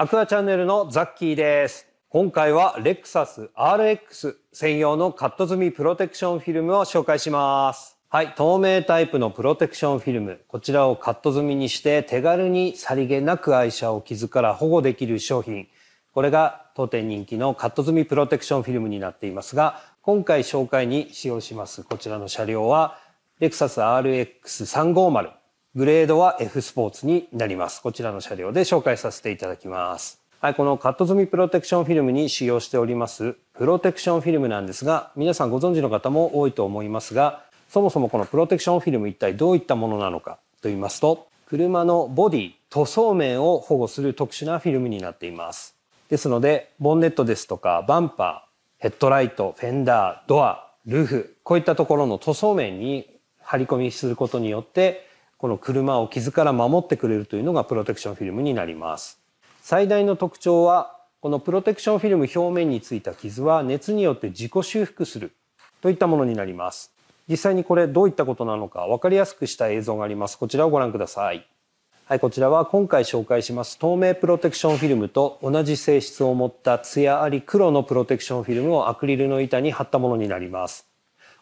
アクアチャンネルのザッキーです。今回はレクサス RX 専用のカット済みプロテクションフィルムを紹介します。はい、透明タイプのプロテクションフィルム。こちらをカット済みにして手軽にさりげなく愛車を傷から保護できる商品。これが当店人気のカット済みプロテクションフィルムになっていますが、今回紹介に使用しますこちらの車両はレクサス RX350。グレードは F スポーツになります。こちらの車両で紹介させていただきます。はい、このカット済みプロテクションフィルムに使用しておりますプロテクションフィルムなんですが、皆さんご存知の方も多いと思いますが、そもそもこのプロテクションフィルム一体どういったものなのかと言いますと、車のボディ、塗装面を保護する特殊なフィルムになっています。ですので、ボンネットですとかバンパー、ヘッドライト、フェンダー、ドア、ルーフ、こういったところの塗装面に張り込みすることによって、この車を傷から守ってくれるというのがプロテクションフィルムになります最大の特徴はこのプロテクションフィルム表面についた傷は熱によって自己修復するといったものになります実際にこれどういったことなのか分かりやすくした映像がありますこちらをご覧くださいはい、こちらは今回紹介します透明プロテクションフィルムと同じ性質を持った艶あり黒のプロテクションフィルムをアクリルの板に貼ったものになります。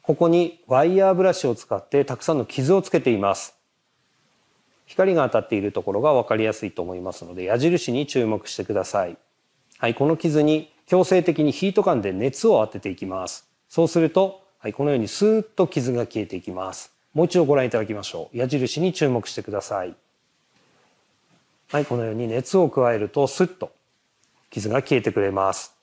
ここにワイヤーブラシを使ってたくさんの傷をつけています。光が当たっているところが分かりやすいと思いますので矢印に注目してください。はい、この傷に強制的にヒートガンで熱を当てていきます。そうすると、はい、このようにスーッと傷が消えていきます。もう一度ご覧いただきましょう。矢印に注目してください。はい、このように熱を加えるとスッと傷が消えてくれます。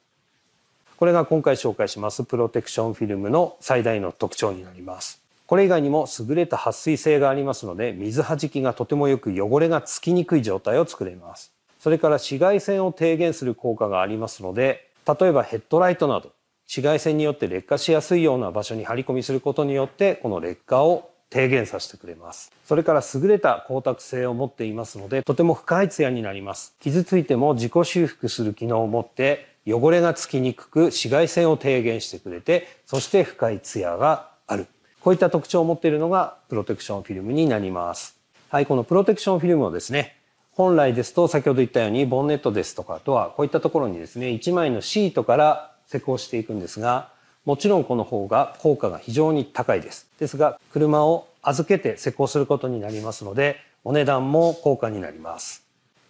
これが今回紹介しますプロテクションフィルムの最大の特徴になります。これ以外にも優れた撥水性がありますので水はじきがとてもよく汚れがつきにくい状態を作れますそれから紫外線を低減する効果がありますので例えばヘッドライトなど紫外線によって劣化しやすいような場所に張り込みすることによってこの劣化を低減させてくれますそれから優れた光沢性を持っていますのでとても深いツヤになります傷ついても自己修復する機能を持って汚れがつきにくく紫外線を低減してくれてそして深いツヤがあるこういった特徴を持っているのがプロテクションフィルムになります。はい、このプロテクションフィルムをですね、本来ですと先ほど言ったようにボンネットですとかあとはこういったところにですね、1枚のシートから施工していくんですが、もちろんこの方が効果が非常に高いです。ですが、車を預けて施工することになりますので、お値段も高価になります。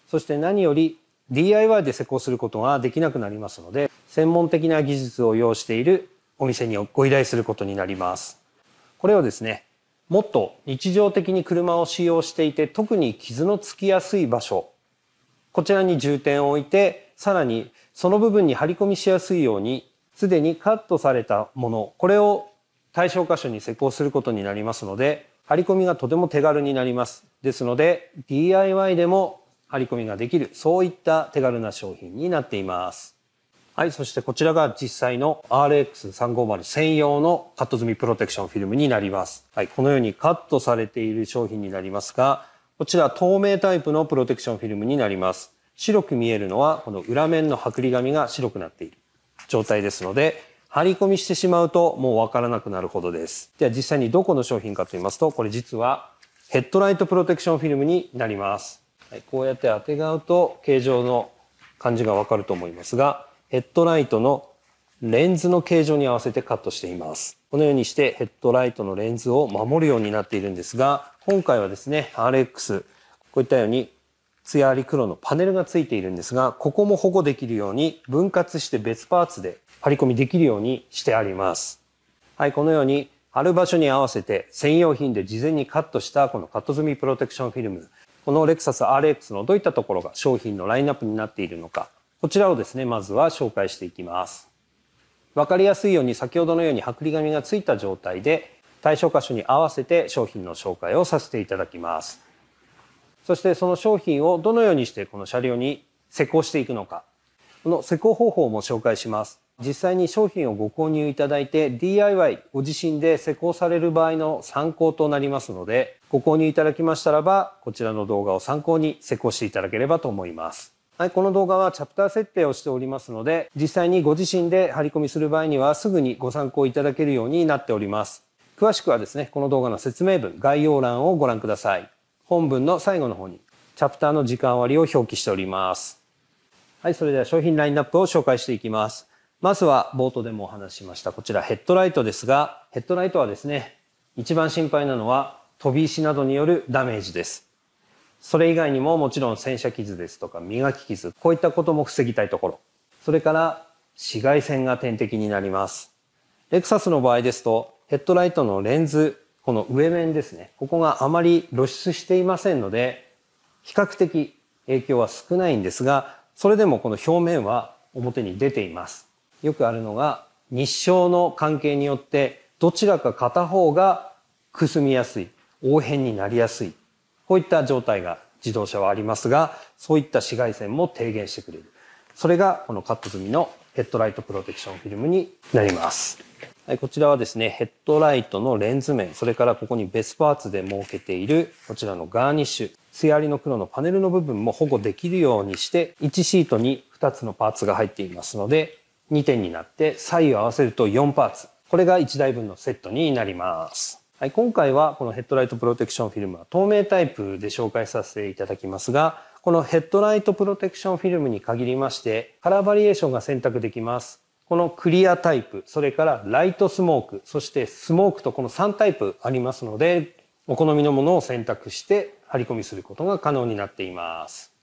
そして何より DIY で施工することができなくなりますので、専門的な技術を要しているお店にご依頼することになります。これをですねもっと日常的に車を使用していて特に傷のつきやすい場所こちらに重点を置いてさらにその部分に張り込みしやすいようにすでにカットされたものこれを対象箇所に施工することになりますので張り込みがとても手軽になりますですので DIY でも張り込みができるそういった手軽な商品になっていますはい、そしてこちらが実際の RX350 専用のカット済みプロテクションフィルムになります。はい、このようにカットされている商品になりますが、こちら透明タイプのプロテクションフィルムになります。白く見えるのはこの裏面の剥離紙が白くなっている状態ですので、張り込みしてしまうともうわからなくなるほどです。では実際にどこの商品かと言いますと、これ実はヘッドライトプロテクションフィルムになります。はい、こうやって当てがうと形状の感じがわかると思いますが、ヘッドライトのレンズの形状に合わせてカットしています。このようにしてヘッドライトのレンズを守るようになっているんですが、今回はですね、RX、こういったように艶あり黒のパネルがついているんですが、ここも保護できるように分割して別パーツで張り込みできるようにしてあります。はい、このように貼る場所に合わせて専用品で事前にカットしたこのカット済みプロテクションフィルム、このレクサス RX のどういったところが商品のラインナップになっているのか、こちらをですね、まずは紹介していきます。わかりやすいように先ほどのように剥離紙がついた状態で対象箇所に合わせて商品の紹介をさせていただきます。そしてその商品をどのようにしてこの車両に施工していくのか、この施工方法も紹介します。実際に商品をご購入いただいて DIY ご自身で施工される場合の参考となりますのでご購入いただきましたらばこちらの動画を参考に施工していただければと思います。はい、この動画はチャプター設定をしておりますので、実際にご自身で張り込みする場合にはすぐにご参考いただけるようになっております。詳しくはですね、この動画の説明文、概要欄をご覧ください。本文の最後の方に、チャプターの時間割を表記しております。はい、それでは商品ラインナップを紹介していきます。まずは冒頭でもお話ししました、こちらヘッドライトですが、ヘッドライトはですね、一番心配なのは飛び石などによるダメージです。それ以外にももちろん洗車傷ですとか磨き傷、こういったことも防ぎたいところ。それから紫外線が点滴になります。レクサスの場合ですと、ヘッドライトのレンズ、この上面ですね。ここがあまり露出していませんので、比較的影響は少ないんですが、それでもこの表面は表に出ています。よくあるのが、日照の関係によって、どちらか片方がくすみやすい、黄変になりやすいこういった状態が自動車はありますが、そういった紫外線も低減してくれる。それがこのカット済みのヘッドライトプロテクションフィルムになります。はい、こちらはですね、ヘッドライトのレンズ面、それからここにベスパーツで設けているこちらのガーニッシュ、艶ありの黒のパネルの部分も保護できるようにして、1シートに2つのパーツが入っていますので、2点になって左右合わせると4パーツ。これが1台分のセットになります。はい、今回はこのヘッドライトプロテクションフィルムは透明タイプで紹介させていただきますがこのヘッドライトプロテクションフィルムに限りましてカラーバリエーションが選択できますこのクリアタイプそれからライトスモークそしてスモークとこの3タイプありますのでお好みのものを選択して貼り込みすることが可能になっています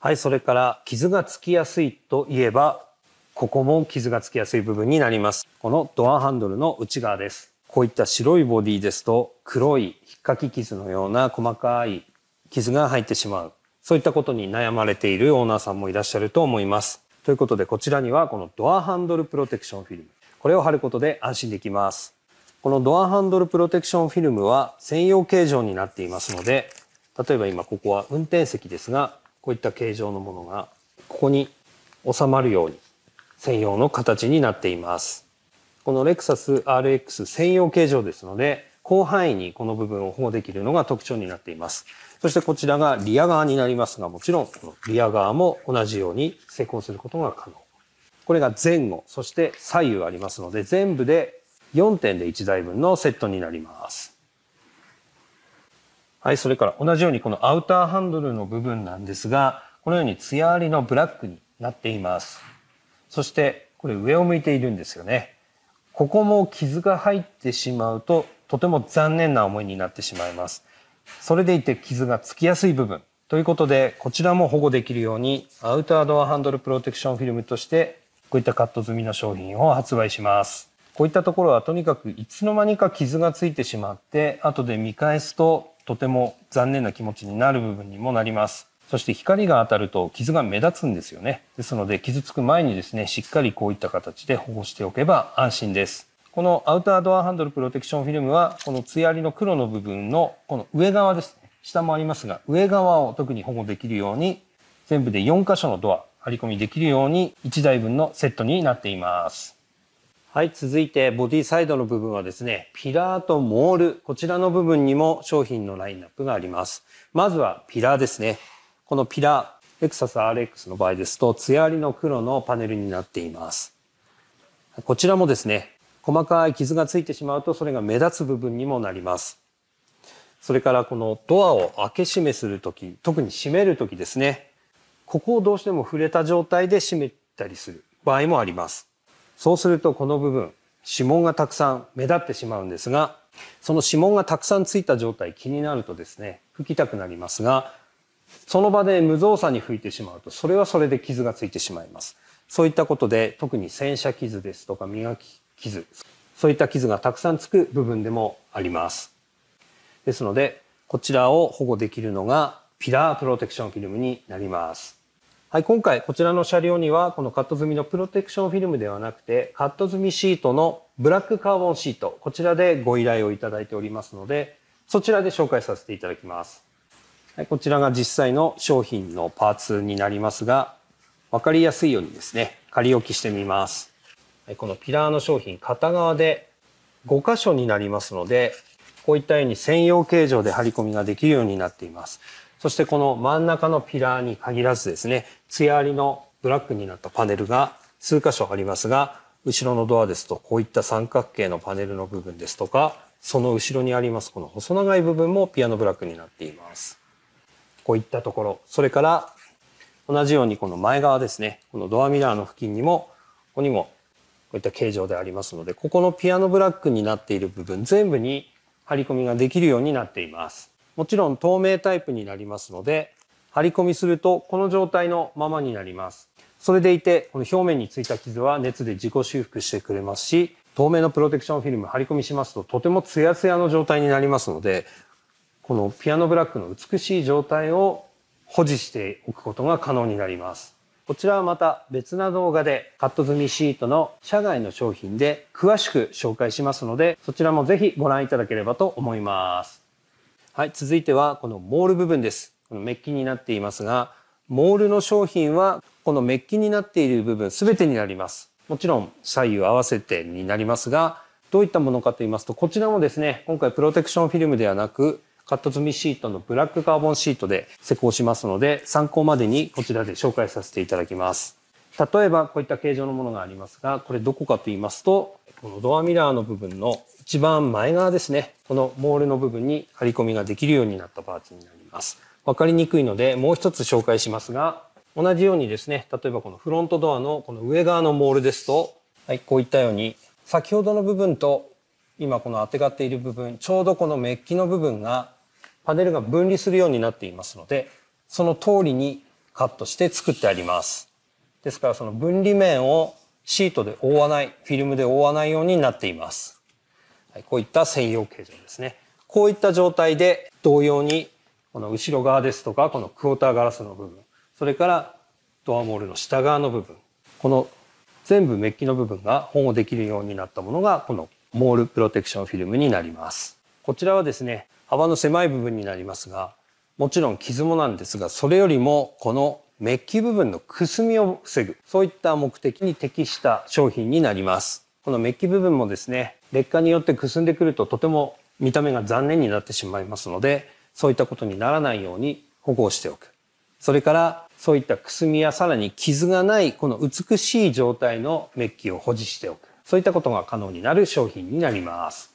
はいそれから傷がつきやすいといえばここも傷がつきやすい部分になりますこのドアハンドルの内側ですこういった白いボディですと黒いひっかき傷のような細かい傷が入ってしまう。そういったことに悩まれているオーナーさんもいらっしゃると思います。ということでこちらにはこのドアハンドルプロテクションフィルム。これを貼ることで安心できます。このドアハンドルプロテクションフィルムは専用形状になっていますので、例えば今ここは運転席ですが、こういった形状のものがここに収まるように専用の形になっています。このレクサス RX 専用形状ですので、広範囲にこの部分を保護できるのが特徴になっています。そしてこちらがリア側になりますが、もちろんこのリア側も同じように施工することが可能。これが前後、そして左右ありますので、全部で4点で1台分のセットになります。はい、それから同じようにこのアウターハンドルの部分なんですが、このように艶ありのブラックになっています。そして、これ上を向いているんですよね。ここも傷が入ってしまうととても残念な思いになってしまいます。それでいて傷がつきやすい部分。ということで、こちらも保護できるように、アウタードアハンドルプロテクションフィルムとして、こういったカット済みの商品を発売します。こういったところはとにかくいつの間にか傷がついてしまって、後で見返すととても残念な気持ちになる部分にもなります。そして光が当たると傷が目立つんですよね。ですので傷つく前にですね、しっかりこういった形で保護しておけば安心です。このアウタードアハンドルプロテクションフィルムは、この艶ありの黒の部分のこの上側ですね。下もありますが、上側を特に保護できるように、全部で4箇所のドア、張り込みできるように1台分のセットになっています。はい、続いてボディサイドの部分はですね、ピラーとモール、こちらの部分にも商品のラインナップがあります。まずはピラーですね。このピラ、エクサス RX の場合ですと、艶ありの黒のパネルになっています。こちらもですね、細かい傷がついてしまうと、それが目立つ部分にもなります。それからこのドアを開け閉めするとき、特に閉めるときですね、ここをどうしても触れた状態で閉めたりする場合もあります。そうするとこの部分、指紋がたくさん目立ってしまうんですが、その指紋がたくさんついた状態気になるとですね、拭きたくなりますが、その場で無造作に拭いてしまうと、それはそれで傷がついてしまいます。そういったことで、特に洗車傷ですとか磨き傷、そういった傷がたくさんつく部分でもあります。ですので、こちらを保護できるのが、ピラープロテクションフィルムになります。はい、今回こちらの車両にはこのカット済みのプロテクションフィルムではなくてカット済みシートのブラックカーボンシートこちらでご依頼をいただいておりますのでそちらで紹介させていただきます。はい、こちらが実際の商品のパーツになりますが、分かりやすいようにですね、仮置きしてみます。はい、このピラーの商品、片側で5箇所になりますので、こういったように専用形状で貼り込みができるようになっています。そしてこの真ん中のピラーに限らずですね、艶ありのブラックになったパネルが数箇所ありますが、後ろのドアですと、こういった三角形のパネルの部分ですとか、その後ろにありますこの細長い部分もピアノブラックになっています。こういったところ、それから同じようにこの前側ですね、このドアミラーの付近にも、ここにもこういった形状でありますので、ここのピアノブラックになっている部分全部に張り込みができるようになっています。もちろん透明タイプになりますので、張り込みするとこの状態のままになります。それでいて、この表面についた傷は熱で自己修復してくれますし、透明のプロテクションフィルム張り込みしますととてもツヤツヤの状態になりますので、このピアノブラックの美しい状態を保持しておくことが可能になります。こちらはまた別な動画でカット済みシートの社外の商品で詳しく紹介しますので、そちらもぜひご覧いただければと思います。はい、続いてはこのモール部分です。このメッキになっていますが、モールの商品はこのメッキになっている部分全てになります。もちろん左右合わせてになりますが、どういったものかと言いますと、こちらもですね、今回プロテクションフィルムではなく、カット済みシートのブラックカーボンシートで施工しますので、参考までにこちらで紹介させていただきます。例えばこういった形状のものがありますが、これどこかと言いますと、このドアミラーの部分の一番前側ですね、このモールの部分に張り込みができるようになったパーツになります。わかりにくいので、もう一つ紹介しますが、同じようにですね、例えばこのフロントドアのこの上側のモールですと、はい、こういったように、先ほどの部分と今この当てがっている部分、ちょうどこのメッキの部分がパネルが分離するようになっていますので、その通りにカットして作ってあります。ですからその分離面をシートで覆わない、フィルムで覆わないようになっています。はい、こういった専用形状ですね。こういった状態で同様にこの後ろ側ですとか、このクォーターガラスの部分、それからドアモールの下側の部分、この全部メッキの部分が保護できるようになったものが、このモールプロテクションフィルムになります。こちらはですね、幅の狭い部分になりますがもちろん傷もなんですがそれよりもこのメッキ部分のくすみを防ぐそういった目的に適した商品になりますこのメッキ部分もですね劣化によってくすんでくるととても見た目が残念になってしまいますのでそういったことにならないように保護しておくそれからそういったくすみやさらに傷がないこの美しい状態のメッキを保持しておくそういったことが可能になる商品になります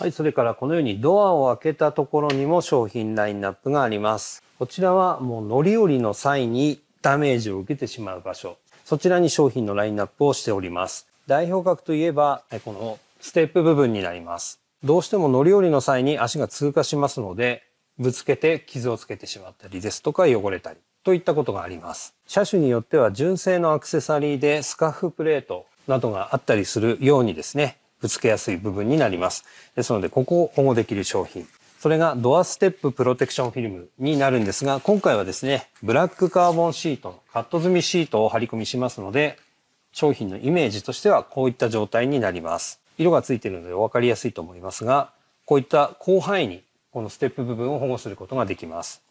はい、それからこのようにドアを開けたところにも商品ラインナップがあります。こちらはもう乗り降りの際にダメージを受けてしまう場所。そちらに商品のラインナップをしております。代表格といえば、このステップ部分になります。どうしても乗り降りの際に足が通過しますので、ぶつけて傷をつけてしまったりですとか汚れたりといったことがあります。車種によっては純正のアクセサリーでスカッフプレートなどがあったりするようにですね、ぶつけやすい部分になります。ですので、ここを保護できる商品。それがドアステッププロテクションフィルムになるんですが、今回はですね、ブラックカーボンシート、カット済みシートを貼り込みしますので、商品のイメージとしてはこういった状態になります。色がついているので分かりやすいと思いますが、こういった広範囲にこのステップ部分を保護することができます。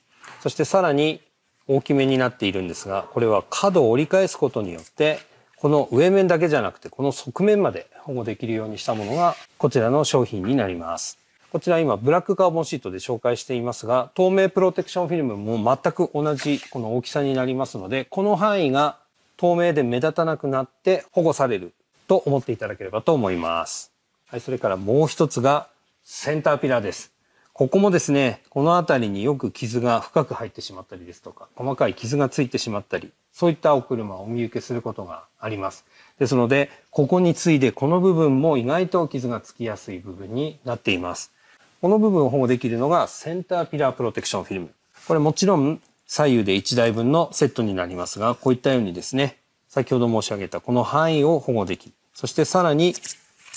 そしてさらに大きめになっているんですが、これは角を折り返すことによってこの上面だけじゃなくて、この側面まで保護できるようにしたものが、こちらの商品になります。こちら今、ブラックカーボンシートで紹介していますが、透明プロテクションフィルムも全く同じこの大きさになりますので、この範囲が透明で目立たなくなって保護されると思っていただければと思います。はい、それからもう一つがセンターピラーです。ここもですね、この辺りによく傷が深く入ってしまったりですとか、細かい傷がついてしまったり、そういったお車をお見受けすることがあります。ですので、ここに次いでこの部分も意外と傷がつきやすい部分になっています。この部分を保護できるのがセンターピラープロテクションフィルム。これもちろん左右で1台分のセットになりますが、こういったようにですね、先ほど申し上げたこの範囲を保護できる。そしてさらに、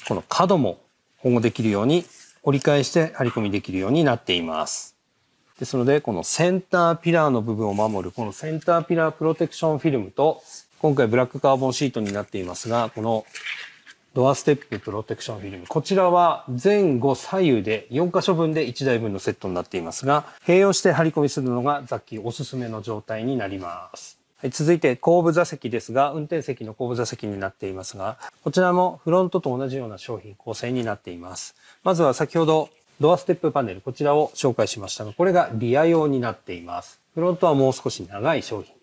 この角も保護できるように折り返して張り込みできるようになっています。ですのでこのセンターピラーの部分を守るこのセンターピラープロテクションフィルムと今回ブラックカーボンシートになっていますがこのドアステッププロテクションフィルム。こちらは前後左右で4箇所分で1台分のセットになっていますが、併用して張り込みするのが雑記おすすめの状態になります。はい、続いて後部座席ですが、運転席の後部座席になっていますが、こちらもフロントと同じような商品構成になっています。まずは先ほどドアステップパネル、こちらを紹介しましたが、これがリア用になっています。フロントはもう少し長い商品。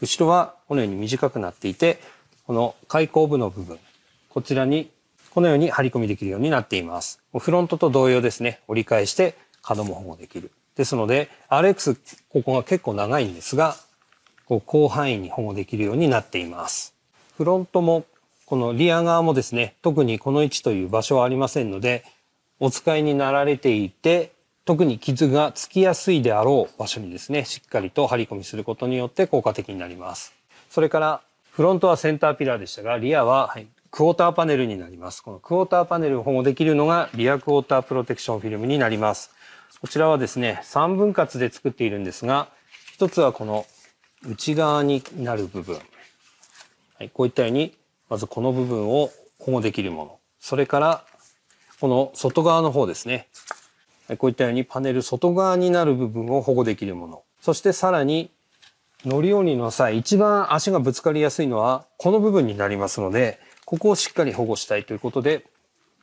後ろはこのように短くなっていて、この開口部の部分、こちらにこのように張り込みできるようになっています。フロントと同様ですね、折り返して角も保護できる。ですので、RX、ここが結構長いんですが、こう広範囲に保護できるようになっています。フロントも、このリア側もですね、特にこの位置という場所はありませんので、お使いになられていて、特に傷がつきやすいであろう場所にですね、しっかりと張り込みすることによって効果的になります。それから、フロントはセンターピラーでしたが、リアは、はい、クォーターパネルになります。このクォーターパネルを保護できるのが、リアクォータープロテクションフィルムになります。こちらはですね、3分割で作っているんですが、一つはこの内側になる部分。はい、こういったように、まずこの部分を保護できるもの。それから、この外側の方ですね。こういったようにパネル外側になる部分を保護できるもの。そしてさらに乗り降りの際、一番足がぶつかりやすいのはこの部分になりますので、ここをしっかり保護したいということで、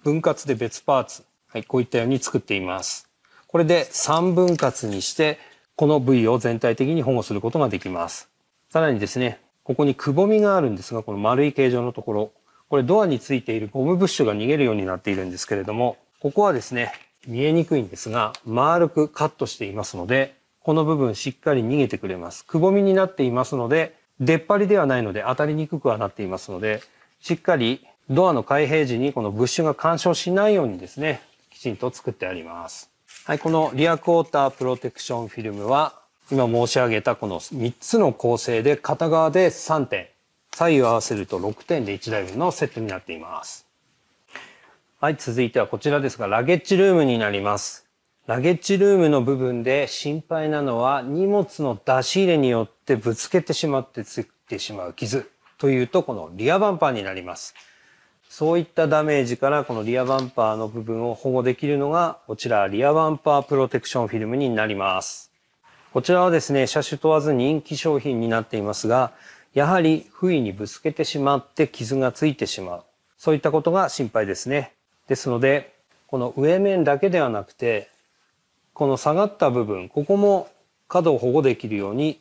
分割で別パーツ、はい、こういったように作っています。これで3分割にして、この部位を全体的に保護することができます。さらにですね、ここにくぼみがあるんですが、この丸い形状のところ、これドアについているゴムブッシュが逃げるようになっているんですけれども、ここはですね、見えにくいんですが、丸くカットしていますので、この部分しっかり逃げてくれます。くぼみになっていますので、出っ張りではないので当たりにくくはなっていますので、しっかりドアの開閉時にこのブッシュが干渉しないようにですね、きちんと作ってあります。はい、このリアクォータープロテクションフィルムは、今申し上げたこの3つの構成で片側で3点、左右合わせると6点で1台分のセットになっています。はい、続いてはこちらですが、ラゲッジルームになります。ラゲッジルームの部分で心配なのは荷物の出し入れによってぶつけてしまってついてしまう傷というとこのリアバンパーになります。そういったダメージからこのリアバンパーの部分を保護できるのがこちらリアバンパープロテクションフィルムになります。こちらはですね、車種問わず人気商品になっていますが、やはり不意にぶつけてしまって傷がついてしまう。そういったことが心配ですね。ですので、この上面だけではなくて、この下がった部分、ここも角を保護できるように、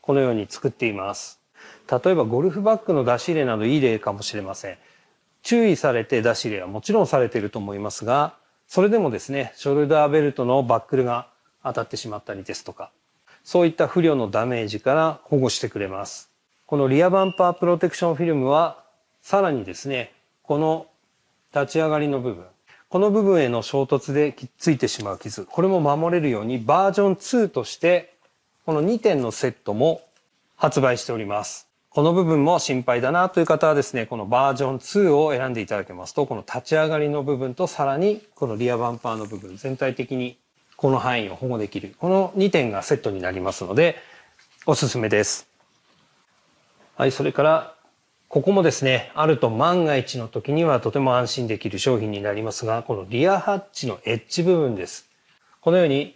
このように作っています。例えばゴルフバッグの出し入れなどいい例かもしれません。注意されて出し入れはもちろんされていると思いますが、それでもですね、ショルダーベルトのバックルが当たってしまったりですとか、そういった不良のダメージから保護してくれます。このリアバンパープロテクションフィルムは、さらにですね、この立ち上がりの部分、この部分への衝突できっついてしまう傷、これも守れるようにバージョン2として、この2点のセットも発売しております。この部分も心配だなという方はですね、このバージョン2を選んでいただけますと、この立ち上がりの部分とさらにこのリアバンパーの部分、全体的にこの範囲を保護できる。この2点がセットになりますので、おすすめです。はい、それから、ここもですね、あると万が一の時にはとても安心できる商品になりますが、このリアハッチのエッジ部分です。このように、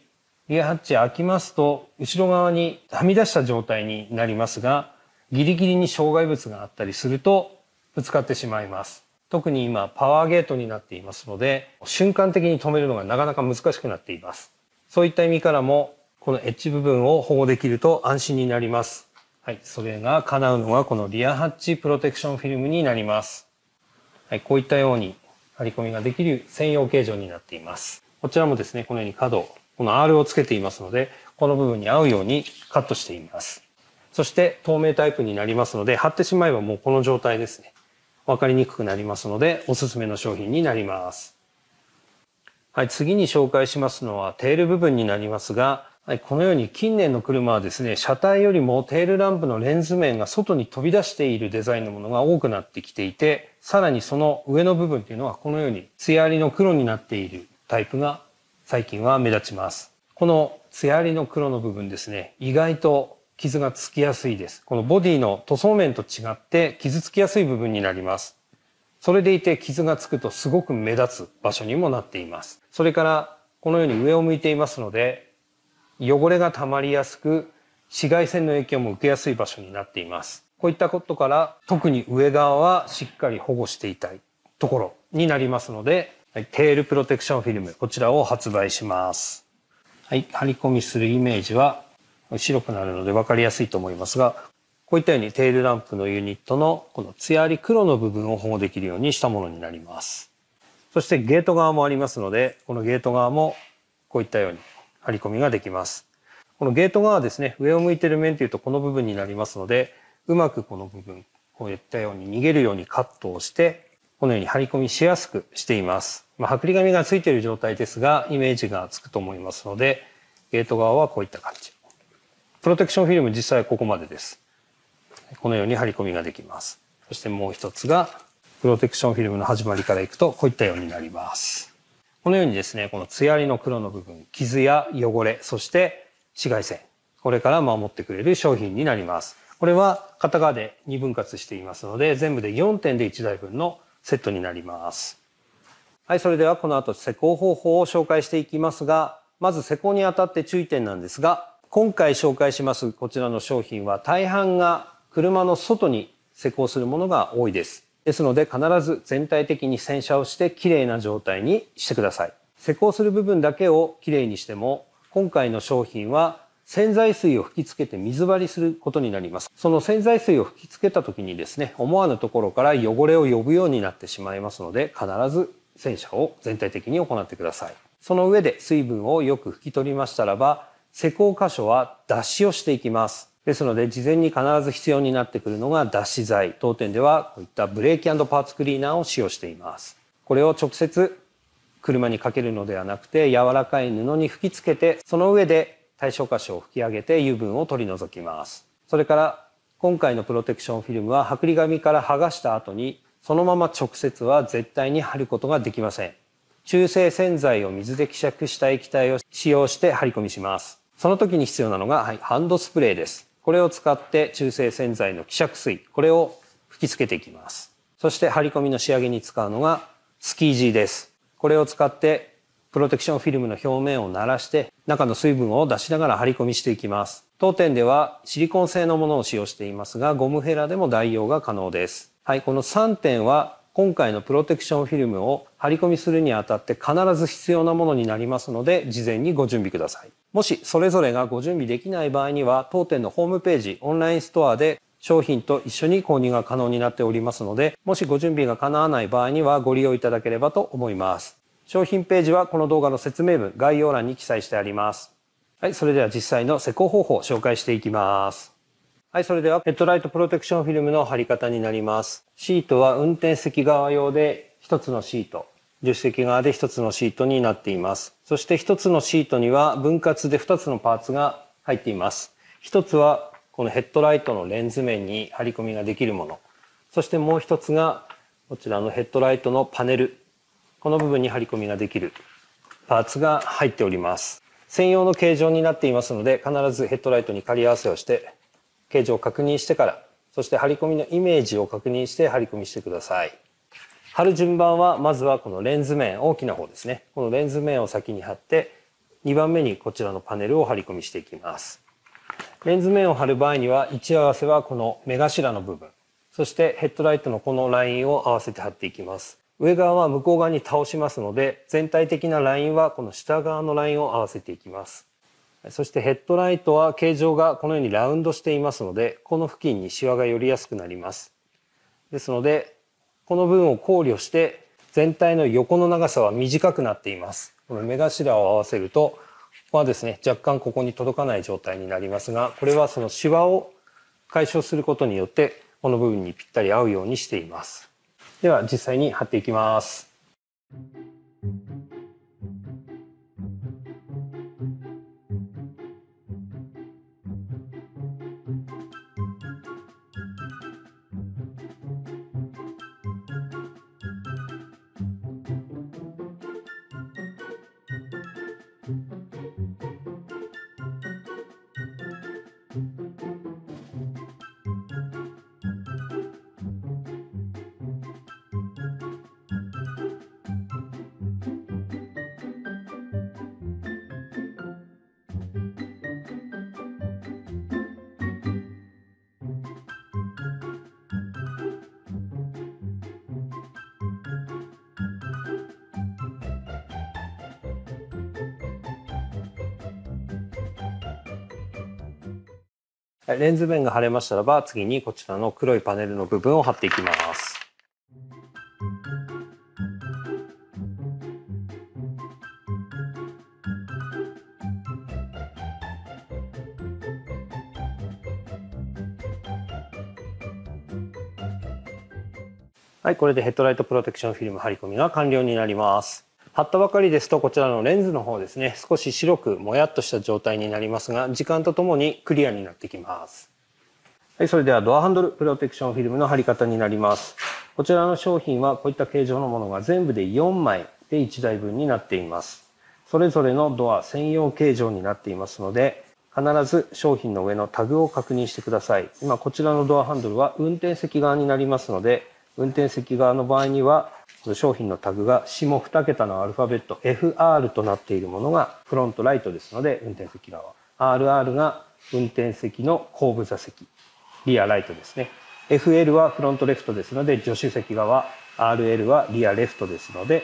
リアハッチ開きますと、後ろ側にはみ出した状態になりますが、ギリギリに障害物があったりすると、ぶつかってしまいます。特に今、パワーゲートになっていますので、瞬間的に止めるのがなかなか難しくなっています。そういった意味からも、このエッジ部分を保護できると安心になります。はい。それが叶うのがこのリアハッチプロテクションフィルムになります。はい。こういったように貼り込みができる専用形状になっています。こちらもですね、このように角、この R をつけていますので、この部分に合うようにカットしています。そして透明タイプになりますので、貼ってしまえばもうこの状態ですね。わかりにくくなりますので、おすすめの商品になります。はい、次に紹介しますのはテール部分になりますが、はい、このように近年の車はですね、車体よりもテールランプのレンズ面が外に飛び出しているデザインのものが多くなってきていて、さらにその上の部分というのはこのように艶ありの黒になっているタイプが最近は目立ちます。この艶ありの黒の部分ですね、意外と傷がつきやすいです。このボディの塗装面と違って傷つきやすい部分になります。それでいて傷がつくとすごく目立つ場所にもなっています。それからこのように上を向いていますので、汚れが溜まりやすく、紫外線の影響も受けやすい場所になっています。こういったことから、特に上側はしっかり保護していたいところになりますので、テールプロテクションフィルム、こちらを発売します。はい、張り込みするイメージは白くなるので分かりやすいと思いますが、こういったようにテールランプのユニットのこの艶あり黒の部分を保護できるようにしたものになります。そしてゲート側もありますので、このゲート側もこういったように張り込みができます。このゲート側ですね、上を向いてる面というとこの部分になりますので、うまくこの部分、こういったように逃げるようにカットをして、このように張り込みしやすくしています。まあ、剥離紙がついている状態ですが、イメージがつくと思いますので、ゲート側はこういった感じ。プロテクションフィルム実際はここまでです。このように張り込みができます。そしてもう一つが、プロテクションフィルムの始まりからいくと、こういったようになります。このようにですね、この艶ありの黒の部分、傷や汚れ、そして紫外線、これから守ってくれる商品になります。これは片側で2分割していますので、全部で4点で1台分のセットになります。はい、それではこの後施工方法を紹介していきますが、まず施工にあたって注意点なんですが、今回紹介しますこちらの商品は大半が車の外に施工するものが多いです。ですので必ず全体的に洗車をしてきれいな状態にしてください施工する部分だけをきれいにしても今回の商品は洗剤水を吹きつけて水張りすることになりますその洗剤水を吹きつけた時にですね思わぬところから汚れを呼ぶようになってしまいますので必ず洗車を全体的に行ってくださいその上で水分をよく拭き取りましたらば施工箇所は脱脂をしていきますですので事前に必ず必要になってくるのが脱脂剤当店ではこういったブレーキパーツクリーナーを使用していますこれを直接車にかけるのではなくて柔らかい布に吹きつけてその上で対象箇所を拭き上げて油分を取り除きますそれから今回のプロテクションフィルムは剥離紙から剥がした後にそのまま直接は絶対に貼ることができません中性洗剤を水で希釈した液体を使用して貼り込みしますその時に必要なのが、はい、ハンドスプレーですこれを使って中性洗剤の希釈水これを吹き付けていきますそして張り込みの仕上げに使うのがスキージーですこれを使ってプロテクションフィルムの表面をならして中の水分を出しながら張り込みしていきます当店ではシリコン製のものを使用していますがゴムヘラでも代用が可能ですはいこの3点は今回のプロテクションフィルムを貼り込みするにあたって必ず必要なものになりますので事前にご準備ください。もしそれぞれがご準備できない場合には当店のホームページ、オンラインストアで商品と一緒に購入が可能になっておりますので、もしご準備が叶わない場合にはご利用いただければと思います。商品ページはこの動画の説明文、概要欄に記載してあります。はい、それでは実際の施工方法を紹介していきます。はい、それではヘッドライトプロテクションフィルムの貼り方になります。シートは運転席側用で1つのシート、助手席側で1つのシートになっています。そして1つのシートには分割で2つのパーツが入っています。1つはこのヘッドライトのレンズ面に張り込みができるもの。そしてもう1つがこちらのヘッドライトのパネル。この部分に張り込みができるパーツが入っております。専用の形状になっていますので必ずヘッドライトに仮合わせをして形状を確認してからそして張り込みのイメージを確認して張り込みしてください貼る順番はまずはこのレンズ面大きな方ですねこのレンズ面を先に貼って2番目にこちらのパネルを張り込みしていきますレンズ面を貼る場合には位置合わせはこの目頭の部分そしてヘッドライトのこのラインを合わせて貼っていきます上側は向こう側に倒しますので全体的なラインはこの下側のラインを合わせていきますそしてヘッドライトは形状がこのようにラウンドしていますのでこの付近にシワが寄りやすくなりますですのでこの部分を考慮して全体の横の長さは短くなっていますこの目頭を合わせるとここはですね若干ここに届かない状態になりますがこれはそのシワを解消することによってこの部分にぴったり合うようにしていますでは実際に貼っていきますレンズ面が貼れましたらば次にこちらの黒いパネルの部分を貼っていきます。はい、これでヘッドライトプロテクションフィルム貼り込みが完了になります。貼ったばかりですとこちらのレンズの方ですね少し白くもやっとした状態になりますが時間とともにクリアになってきます。はい、それではドアハンドルプロテクションフィルムの貼り方になります。こちらの商品はこういった形状のものが全部で4枚で1台分になっています。それぞれのドア専用形状になっていますので、必ず商品の上のタグを確認してください。今こちらのドアハンドルは運転席側になりますので、運転席側の場合には、商品のタグが下2桁のアルファベット FR となっているものがフロントライトですので、運転席側。RR が運転席の後部座席、リアライトですね。FL はフロントレフトですので、助手席側。RL はリアレフトですので、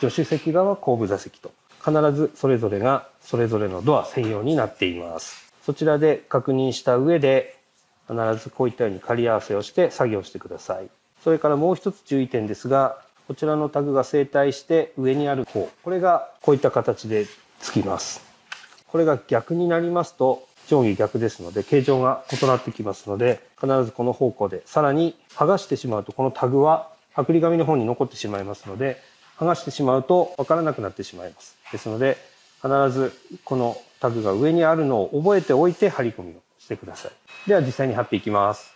助手席側後部座席と。必ずそれぞれがそれぞれのドア専用になっています。そちらで確認した上で、必ずこういったように仮合わせをして作業してください。それからもう一つ注意点ですが、こちらのタグが正対して上にある方、これがこういった形でつきます。これが逆になりますと、上下逆ですので、形状が異なってきますので、必ずこの方向で、さらに剥がしてしまうと、このタグは剥離紙の方に残ってしまいますので、剥がしてしまうと分からなくなってしまいます。ですので、必ずこのタグが上にあるのを覚えておいて張り込みをしてください。では実際に貼っていきます。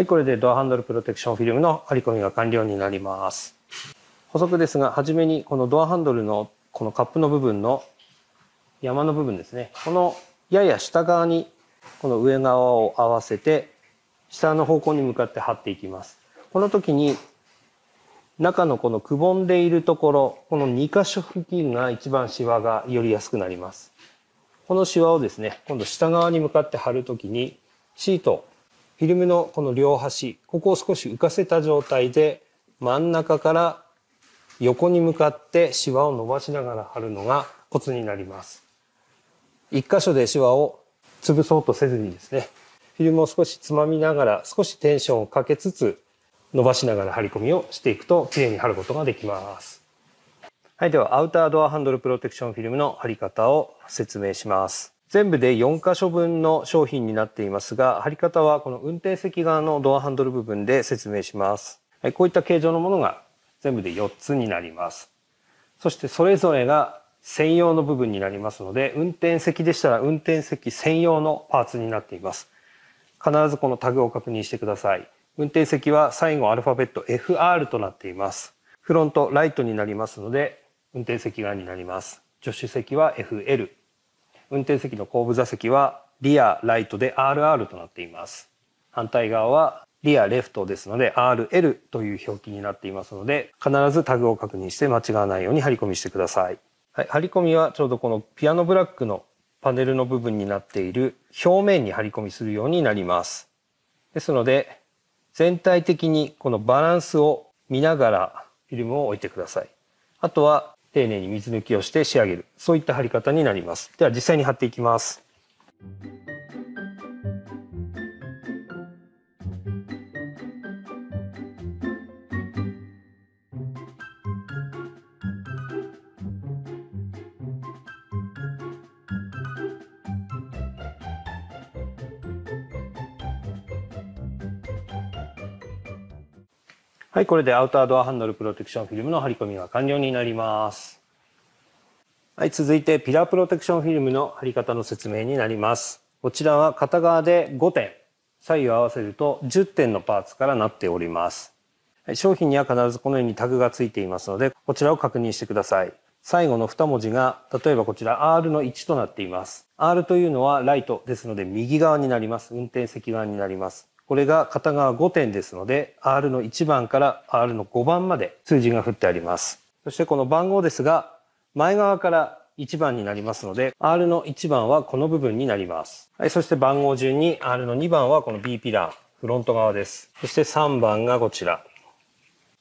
はい、これでドアハンドルプロテクションフィルムの張り込みが完了になります。補足ですが、はじめにこのドアハンドルのこのカップの部分の山の部分ですね。このやや下側にこの上側を合わせて下の方向に向かって貼っていきます。この時に中のこのくぼんでいるところ、この2箇所付近が一番シワがよりやすくなります。このシワをですね、今度下側に向かって貼るときにシートフィルムのこの両端ここを少し浮かせた状態で真ん中から横に向かってシワを伸ばしながら貼るのがコツになります一箇所でシワを潰そうとせずにですねフィルムを少しつまみながら少しテンションをかけつつ伸ばしながら貼り込みをしていくと綺麗に貼ることができますはいではアウタードアハンドルプロテクションフィルムの貼り方を説明します全部で4箇所分の商品になっていますが、貼り方はこの運転席側のドアハンドル部分で説明します。こういった形状のものが全部で4つになります。そしてそれぞれが専用の部分になりますので、運転席でしたら運転席専用のパーツになっています。必ずこのタグを確認してください。運転席は最後アルファベット FR となっています。フロントライトになりますので、運転席側になります。助手席は FL。運転席の後部座席はリアライトで RR となっています反対側はリアレフトですので RL という表記になっていますので必ずタグを確認して間違わないように張り込みしてください、はい、張り込みはちょうどこのピアノブラックのパネルの部分になっている表面に張り込みするようになりますですので全体的にこのバランスを見ながらフィルムを置いてくださいあとは丁寧に水抜きをして仕上げるそういった貼り方になりますでは実際に貼っていきますはい、これでアウタードアハンドルプロテクションフィルムの貼り込みが完了になります。はい、続いてピラープロテクションフィルムの貼り方の説明になります。こちらは片側で5点、左右合わせると10点のパーツからなっております。商品には必ずこのようにタグがついていますので、こちらを確認してください。最後の2文字が、例えばこちら R の1となっています。R というのはライトですので右側になります。運転席側になります。これが片側5点ですので R の1番から R の5番まで数字が振ってありますそしてこの番号ですが前側から1番になりますので R の1番はこの部分になります、はい、そして番号順に R の2番はこの B ピラーフロント側ですそして3番がこちら、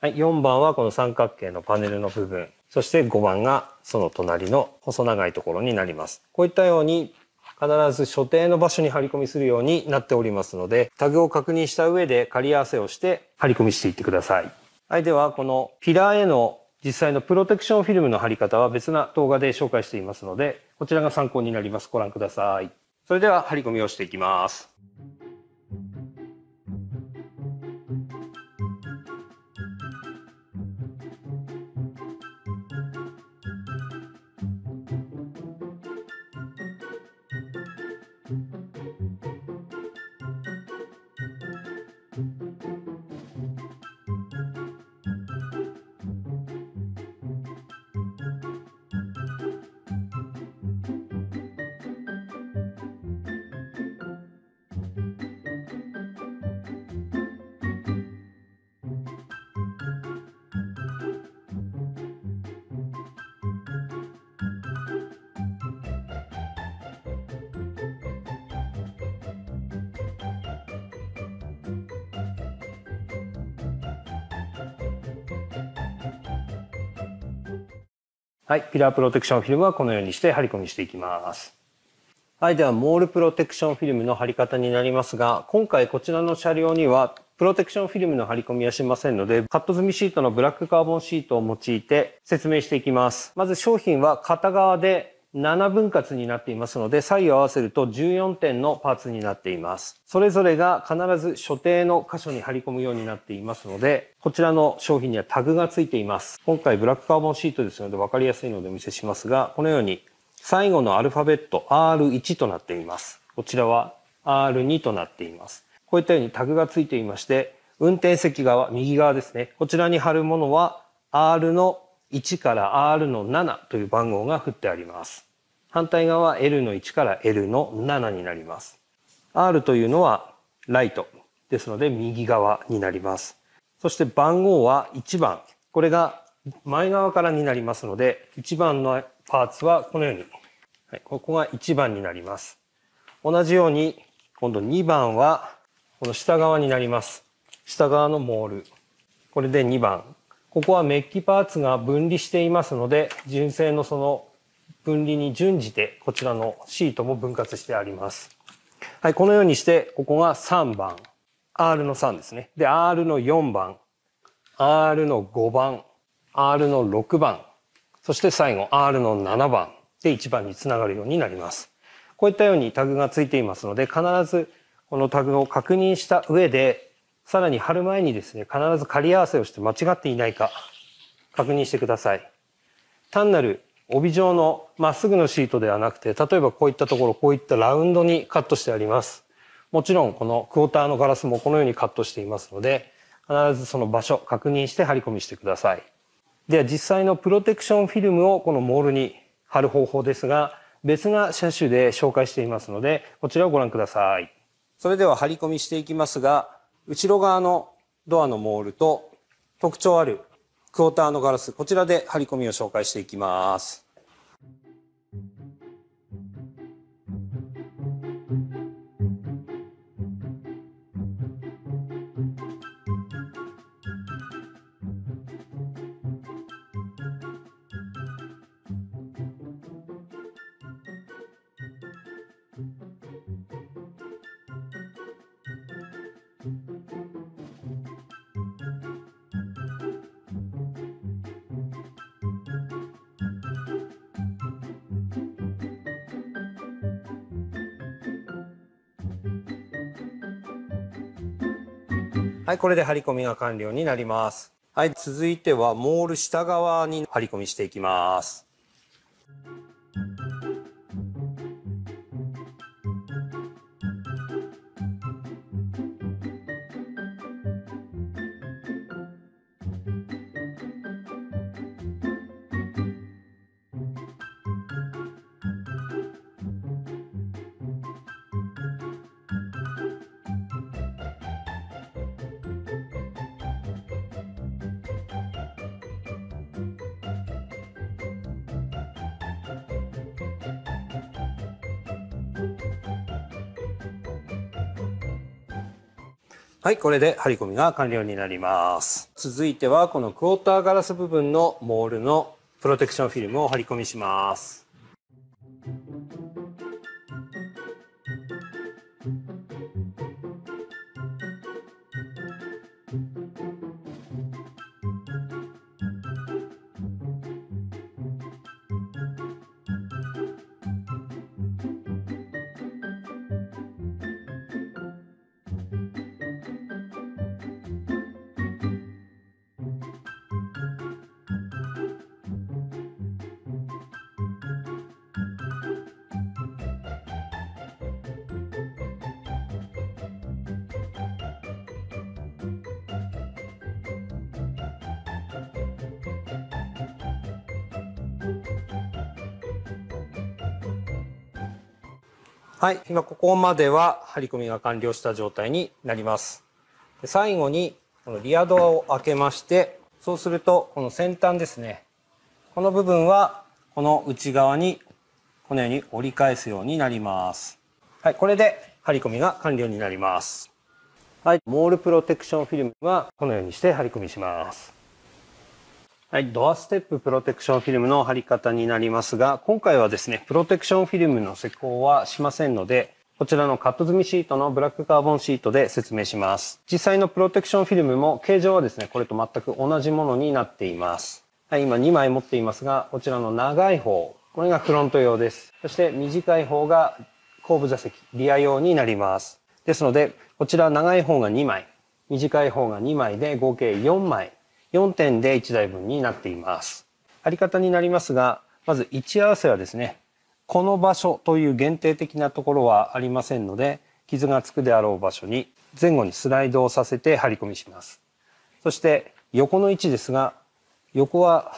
はい、4番はこの三角形のパネルの部分そして5番がその隣の細長いところになりますこういったように必ず所定の場所に張り込みするようになっておりますので、タグを確認した上で仮合わせをして張り込みしていってください。はい、ではこのピラーへの実際のプロテクションフィルムの貼り方は別な動画で紹介していますので、こちらが参考になります。ご覧ください。それでは張り込みをしていきます。はい、ピラープロテクションフィルムはこのようにして貼り込みしていきます。はい、ではモールプロテクションフィルムの貼り方になりますが、今回こちらの車両にはプロテクションフィルムの貼り込みはしませんので、カット済みシートのブラックカーボンシートを用いて説明していきます。まず商品は片側で7分割になっていますので、左右合わせると14点のパーツになっています。それぞれが必ず所定の箇所に貼り込むようになっていますので、こちらの商品にはタグがついています。今回ブラックカーボンシートですので分かりやすいのでお見せしますが、このように最後のアルファベット R1 となっています。こちらは R2 となっています。こういったようにタグがついていまして、運転席側、右側ですね。こちらに貼るものは R の1から R の7という番号が振ってあります。反対側は L の1から L の7になります。R というのはライトですので右側になります。そして番号は1番。これが前側からになりますので、1番のパーツはこのように、はい、ここが1番になります。同じように、今度2番はこの下側になります。下側のモール。これで2番。ここはメッキパーツが分離していますので、純正のその分離に準じて、こちらのシートも分割してあります。はい、このようにして、ここが3番、R の3ですね。で、R の4番、R の5番、R の6番、そして最後 R の7番で1番につながるようになります。こういったようにタグがついていますので、必ずこのタグを確認した上でさらに貼る前にですね、必ず仮合わせをして間違っていないか確認してください。単なる帯状のまっすぐのシートではなくて、例えばこういったところ、こういったラウンドにカットしてあります。もちろんこのクォーターのガラスもこのようにカットしていますので、必ずその場所確認して貼り込みしてください。では実際のプロテクションフィルムをこのモールに貼る方法ですが、別な車種で紹介していますので、こちらをご覧ください。それでは貼り込みしていきますが、後ろ側のドアのモールと特徴あるクォーターのガラス、こちらで張り込みを紹介していきます。はい、これで張り込みが完了になります。はい、続いてはモール下側に張り込みしていきます。はい、これで張り込みが完了になります。続いてはこのクォーターガラス部分のモールのプロテクションフィルムを張り込みします。はい、今ここまでは張り込みが完了した状態になります。で最後にこのリアドアを開けまして、そうするとこの先端ですね。この部分はこの内側にこのように折り返すようになります。はい、これで張り込みが完了になります。はい、モールプロテクションフィルムはこのようにして張り込みします。はい、ドアステッププロテクションフィルムの貼り方になりますが、今回はですね、プロテクションフィルムの施工はしませんので、こちらのカット済みシートのブラックカーボンシートで説明します。実際のプロテクションフィルムも形状はですね、これと全く同じものになっています。はい、今2枚持っていますが、こちらの長い方、これがフロント用です。そして短い方が後部座席、リア用になります。ですので、こちら長い方が2枚、短い方が2枚で合計4枚4点で1台分になっています。貼り方になりますが、まず位置合わせはですね、この場所という限定的なところはありませんので、傷がつくであろう場所に前後にスライドをさせて貼り込みします。そして横の位置ですが、横は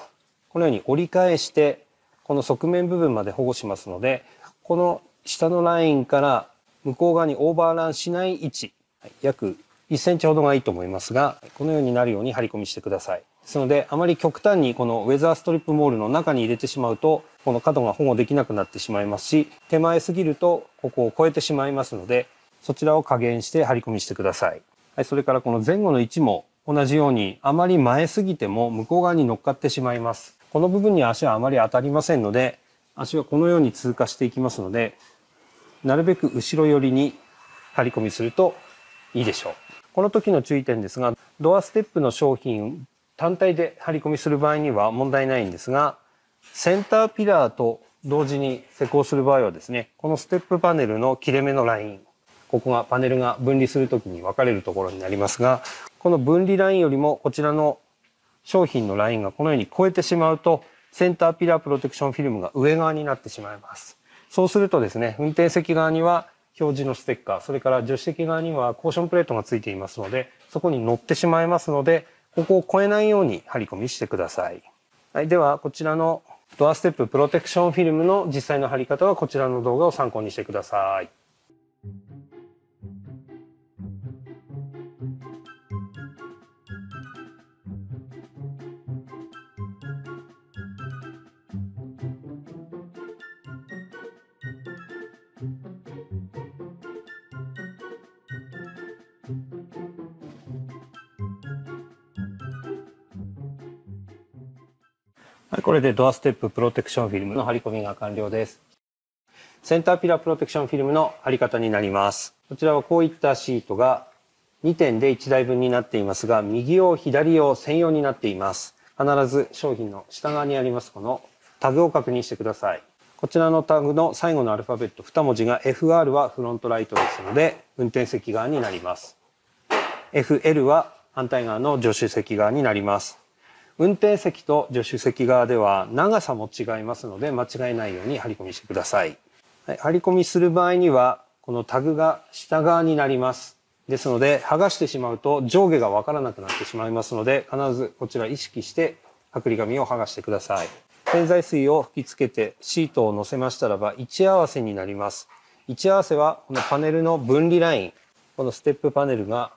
このように折り返して、この側面部分まで保護しますので、この下のラインから向こう側にオーバーランしない位置、約1センチほどがいいと思いますが、このようになるように張り込みしてください。ですので、あまり極端にこのウェザーストリップモールの中に入れてしまうと、この角が保護できなくなってしまいますし、手前すぎるとここを超えてしまいますので、そちらを加減して張り込みしてください。はい、それからこの前後の位置も同じように、あまり前すぎても向こう側に乗っかってしまいます。この部分に足はあまり当たりませんので、足はこのように通過していきますので、なるべく後ろ寄りに張り込みするといいでしょう。この時の注意点ですが、ドアステップの商品単体で張り込みする場合には問題ないんですが、センターピラーと同時に施工する場合はですね、このステップパネルの切れ目のライン、ここがパネルが分離する時に分かれるところになりますが、この分離ラインよりもこちらの商品のラインがこのように超えてしまうと、センターピラープロテクションフィルムが上側になってしまいます。そうするとですね、運転席側には表示のステッカー、それから助手席側にはコーションプレートがついていますので、そこに乗ってしまいますので、ここを越えないように張り込みしてください。はい、では、こちらのドアステッププロテクションフィルムの実際の貼り方はこちらの動画を参考にしてください。これでドアステッププロテクションフィルムの張り込みが完了です。センターピラープロテクションフィルムの貼り方になります。こちらはこういったシートが2点で1台分になっていますが、右用、左用専用になっています。必ず商品の下側にありますこのタグを確認してください。こちらのタグの最後のアルファベット2文字が FR はフロントライトですので、運転席側になります。FL は反対側の助手席側になります。運転席と助手席側では長さも違いますので間違えないように張り込みしてください。はい、張り込みする場合にはこのタグが下側になります。ですので剥がしてしまうと上下がわからなくなってしまいますので必ずこちら意識して剥離紙を剥がしてください。洗剤水を吹きつけてシートを乗せましたらば位置合わせになります。位置合わせはこのパネルの分離ライン、このステップパネルが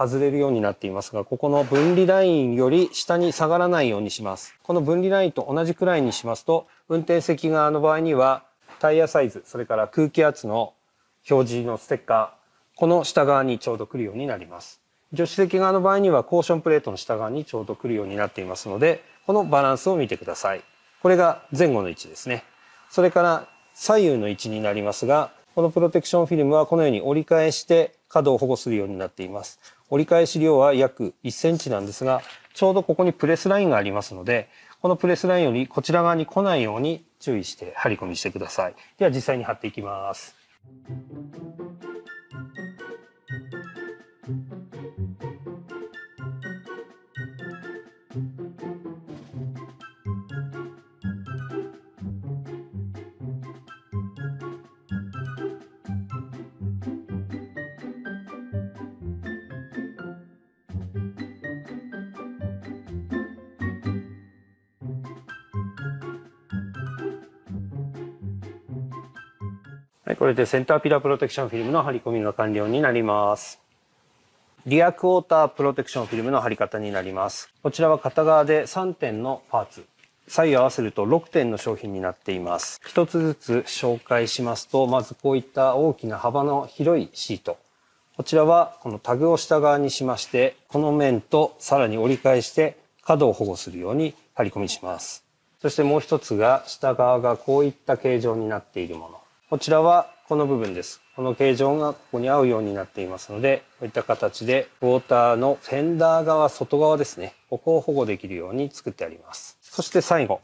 外れるようになっていますが、ここの分離ラインより下に下がらないようにします。この分離ラインと同じくらいにしますと、運転席側の場合には、タイヤサイズ、それから空気圧の表示のステッカー、この下側にちょうど来るようになります。助手席側の場合には、コーションプレートの下側にちょうど来るようになっていますので、このバランスを見てください。これが前後の位置ですね。それから左右の位置になりますが、このプロテクションフィルムはこのように折り返して角を保護するようになっています。折り返し量は約1センチなんですが、ちょうどここにプレスラインがありますので、このプレスラインよりこちら側に来ないように注意して張り込みしてください。では実際に貼っていきます。これでセンターピラープロテクションフィルムの貼り込みが完了になります。リアクォータープロテクションフィルムの貼り方になります。こちらは片側で3点のパーツ。左右合わせると6点の商品になっています。一つずつ紹介しますと、まずこういった大きな幅の広いシート。こちらはこのタグを下側にしまして、この面とさらに折り返して角を保護するように貼り込みします。そしてもう一つが下側がこういった形状になっているもの。こちらはこの部分です。この形状がここに合うようになっていますので、こういった形でウォーターのフェンダー側、外側ですね。ここを保護できるように作ってあります。そして最後、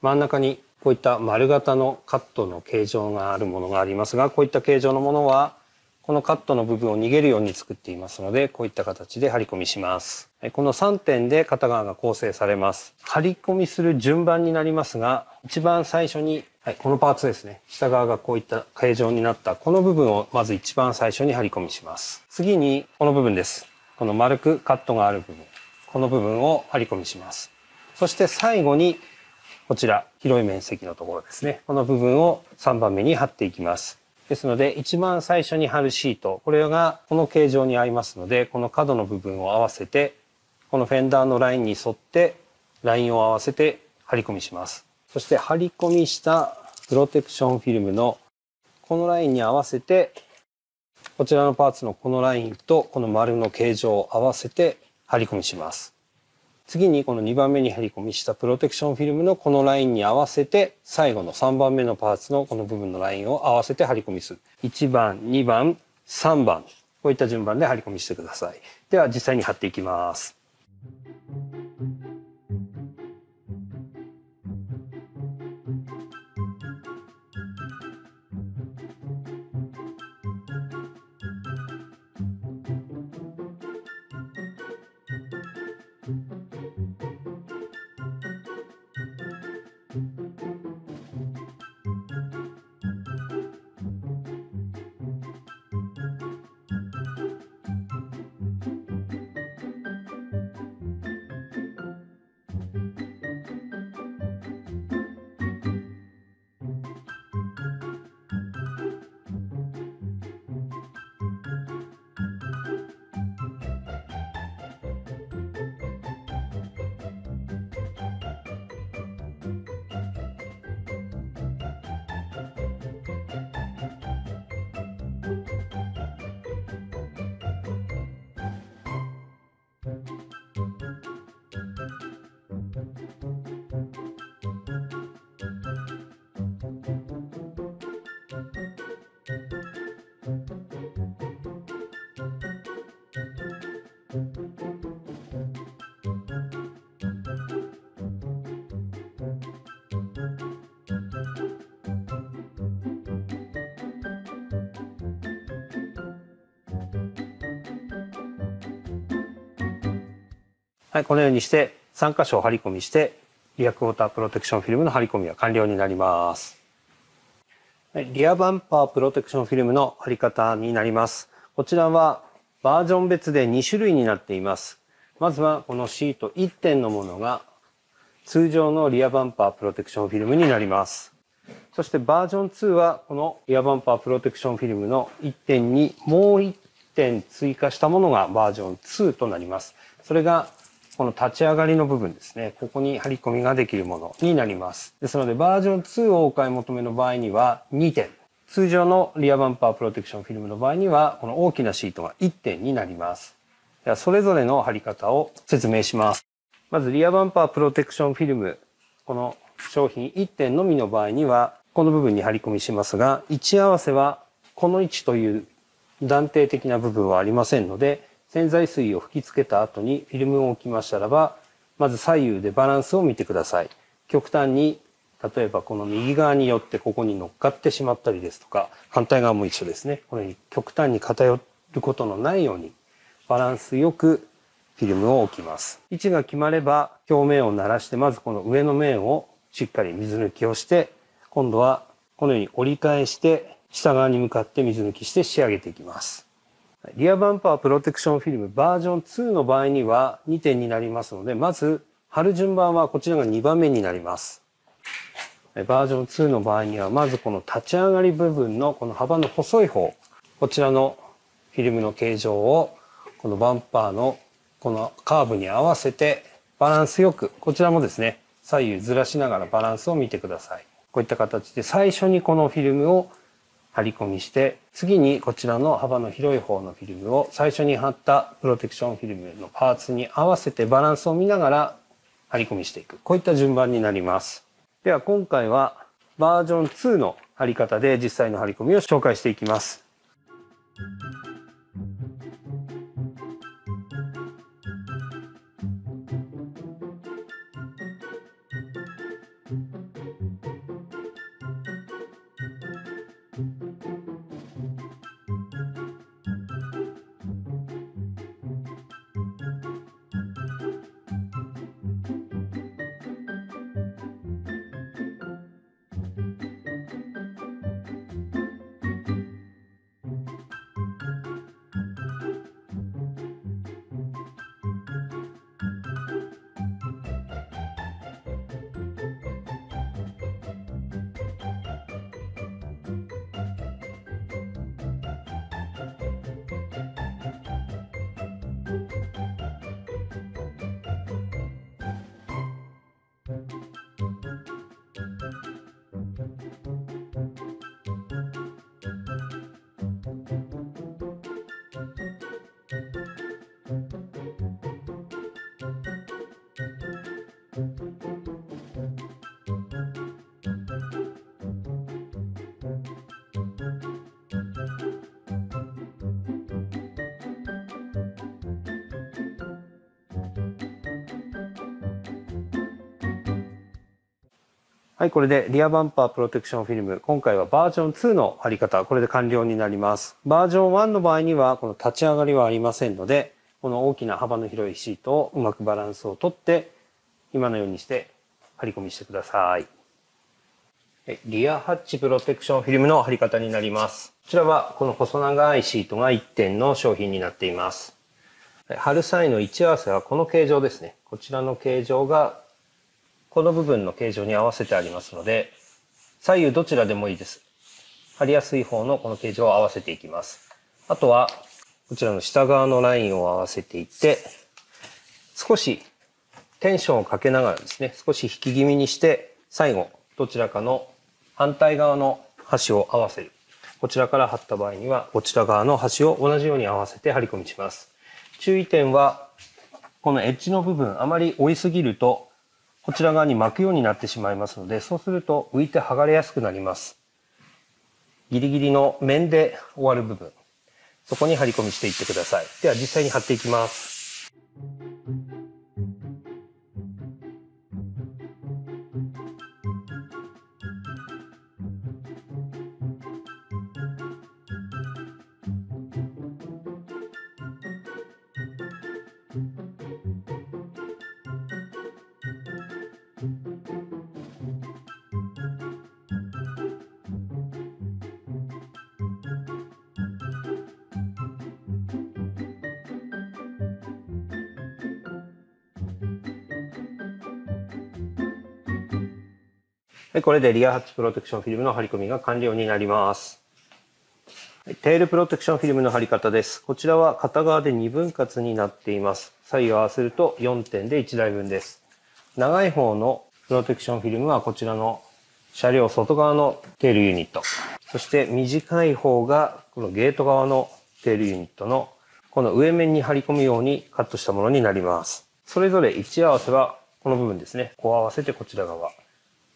真ん中にこういった丸型のカットの形状があるものがありますが、こういった形状のものはこのカットの部分を逃げるように作っていますので、こういった形で張り込みします。この3点で片側が構成されます。張り込みする順番になりますが、一番最初にはい、このパーツですね。下側がこういった形状になった、この部分をまず一番最初に張り込みします。次に、この部分です。この丸くカットがある部分。この部分を張り込みします。そして最後に、こちら、広い面積のところですね。この部分を3番目に貼っていきます。ですので、一番最初に貼るシート、これがこの形状に合いますので、この角の部分を合わせて、このフェンダーのラインに沿って、ラインを合わせて貼り込みします。そして張り込みしたプロテクションフィルムのこのラインに合わせてこちらのパーツのこのラインとこの丸の形状を合わせて張り込みします。次にこの2番目に張り込みしたプロテクションフィルムのこのラインに合わせて最後の3番目のパーツのこの部分のラインを合わせて張り込みする。1番、2番、3番。こういった順番で張り込みしてください。では実際に貼っていきます。はい、このようにして3箇所を張り込みしてリアクォータープロテクションフィルムの張り込みは完了になります。はい、リアバンパープロテクションフィルムの貼り方になります。こちらはバージョン別で2種類になっています。まずはこのシート1点のものが通常のリアバンパープロテクションフィルムになります。そしてバージョン2はこのリアバンパープロテクションフィルムの1点にもう1点追加したものがバージョン2となります。それがこの立ち上がりの部分ですね。ここに張り込みができるものになります。ですので、バージョン2をお買い求めの場合には2点。通常のリアバンパープロテクションフィルムの場合には、この大きなシートが1点になります。では、それぞれの貼り方を説明します。まず、リアバンパープロテクションフィルム。この商品1点のみの場合には、この部分に張り込みしますが、位置合わせはこの位置という断定的な部分はありませんので、洗剤水を吹きつけた後にフィルムを置きましたらば、まず左右でバランスを見てください。極端に、例えばこの右側によってここに乗っかってしまったりですとか、反対側も一緒ですね。このように極端に偏ることのないように、バランスよくフィルムを置きます。位置が決まれば表面を鳴らして、まずこの上の面をしっかり水抜きをして、今度はこのように折り返して、下側に向かって水抜きして仕上げていきます。リアバンパープロテクションフィルムバージョン2の場合には2点になりますので、まず貼る順番はこちらが2番目になります。バージョン2の場合には、まずこの立ち上がり部分のこの幅の細い方、こちらのフィルムの形状を、このバンパーのこのカーブに合わせてバランスよく、こちらもですね、左右ずらしながらバランスを見てください。こういった形で最初にこのフィルムを貼り込みして次にこちらの幅の広い方のフィルムを最初に貼ったプロテクションフィルムのパーツに合わせてバランスを見ながら貼り込みしていくこういった順番になりますでは今回はバージョン2の貼り方で実際の貼り込みを紹介していきますい、これでリアバンパープロテクションフィルム、今回はバージョン2の貼り方、これで完了になります。バージョン1の場合には、この立ち上がりはありませんので、この大きな幅の広いシートをうまくバランスをとって、今のようにして貼り込みしてください。リアハッチプロテクションフィルムの貼り方になります。こちらはこの細長いシートが1点の商品になっています。貼る際の位置合わせはこの形状ですね。こちらの形状がこの部分の形状に合わせてありますので、左右どちらでもいいです。貼りやすい方のこの形状を合わせていきます。あとは、こちらの下側のラインを合わせていって、少しテンションをかけながらですね、少し引き気味にして、最後、どちらかの反対側の端を合わせる。こちらから貼った場合には、こちら側の端を同じように合わせて貼り込みします。注意点は、このエッジの部分、あまり追いすぎるとこちら側に巻くようになってしまいますので、そうすると浮いて剥がれやすくなります。ギリギリの面で終わる部分、そこに張り込みしていってください。では実際に貼っていきます。でこれでリアハッチプロテクションフィルムの貼り込みが完了になります。テールプロテクションフィルムの貼り方です。こちらは片側で2分割になっています。左右合わせると4点で1台分です。長い方のプロテクションフィルムはこちらの車両外側のテールユニット。そして短い方がこのゲート側のテールユニットのこの上面に貼り込むようにカットしたものになります。それぞれ位置合わせはこの部分ですね。こう合わせてこちら側。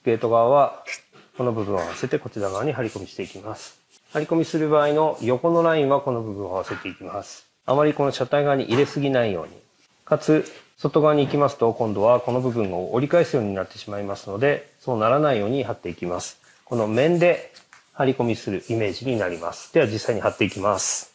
ゲート側はこの部分を合わせてこちら側に張り込みしていきます。張り込みする場合の横のラインはこの部分を合わせていきます。あまりこの車体側に入れすぎないように。かつ、外側に行きますと今度はこの部分を折り返すようになってしまいますので、そうならないように貼っていきます。この面で張り込みするイメージになります。では実際に貼っていきます。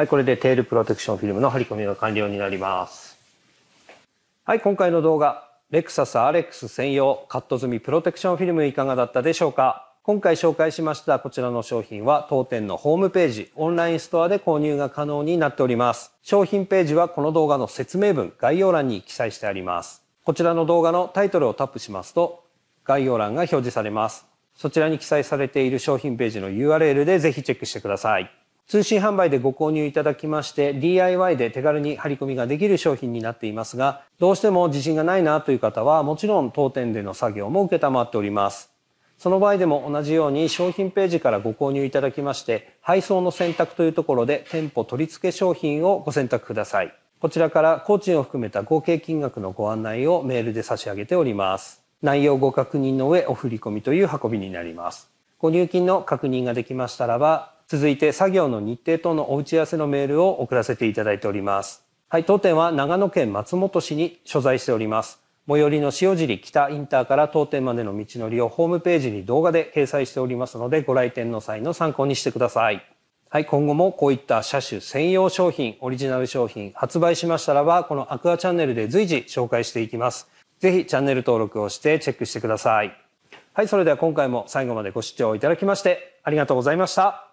はい、これでテールプロテクションフィルムの貼り込みが完了になります。はい、今回の動画、レクサス RX 専用カット済みプロテクションフィルムいかがだったでしょうか今回紹介しましたこちらの商品は当店のホームページ、オンラインストアで購入が可能になっております。商品ページはこの動画の説明文、概要欄に記載してあります。こちらの動画のタイトルをタップしますと、概要欄が表示されます。そちらに記載されている商品ページの URL でぜひチェックしてください。通信販売でご購入いただきまして DIY で手軽に張り込みができる商品になっていますがどうしても自信がないなという方はもちろん当店での作業も承っておりますその場合でも同じように商品ページからご購入いただきまして配送の選択というところで店舗取り付け商品をご選択くださいこちらから工賃を含めた合計金額のご案内をメールで差し上げております内容ご確認の上お振込みという運びになりますご入金の確認ができましたらば続いて作業の日程等のお打ち合わせのメールを送らせていただいております。はい、当店は長野県松本市に所在しております。最寄りの塩尻北インターから当店までの道のりをホームページに動画で掲載しておりますので、ご来店の際の参考にしてください。はい、今後もこういった車種専用商品、オリジナル商品発売しましたらば、このアクアチャンネルで随時紹介していきます。ぜひチャンネル登録をしてチェックしてください。はい、それでは今回も最後までご視聴いただきましてありがとうございました。